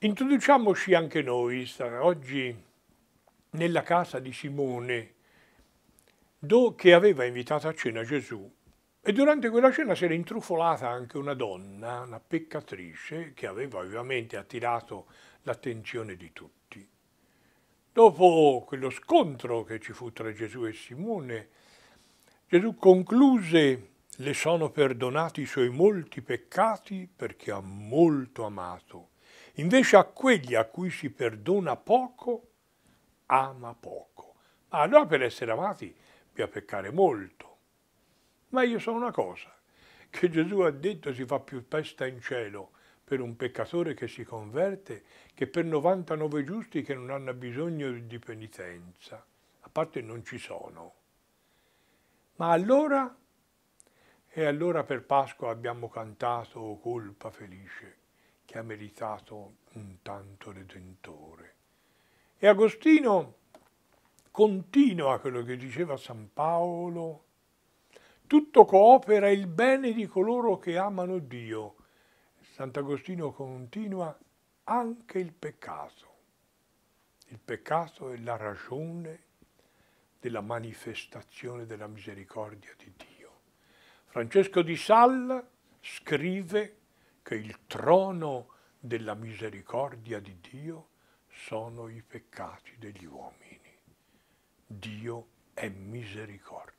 Introduciamoci anche noi oggi nella casa di Simone, che aveva invitato a cena Gesù. E durante quella cena si era intrufolata anche una donna, una peccatrice, che aveva ovviamente attirato l'attenzione di tutti. Dopo quello scontro che ci fu tra Gesù e Simone, Gesù concluse le sono perdonati i suoi molti peccati perché ha molto amato Invece a quelli a cui si perdona poco, ama poco. Ma ah, allora per essere amati bisogna peccare molto. Ma io so una cosa, che Gesù ha detto si fa più pesta in cielo per un peccatore che si converte che per 99 giusti che non hanno bisogno di penitenza. A parte non ci sono. Ma allora? E allora per Pasqua abbiamo cantato oh, colpa felice che ha meritato un tanto redentore. E Agostino continua quello che diceva San Paolo, tutto coopera il bene di coloro che amano Dio. Sant'Agostino continua anche il peccato. Il peccato è la ragione della manifestazione della misericordia di Dio. Francesco di Salla scrive che il trono della misericordia di Dio sono i peccati degli uomini. Dio è misericordia.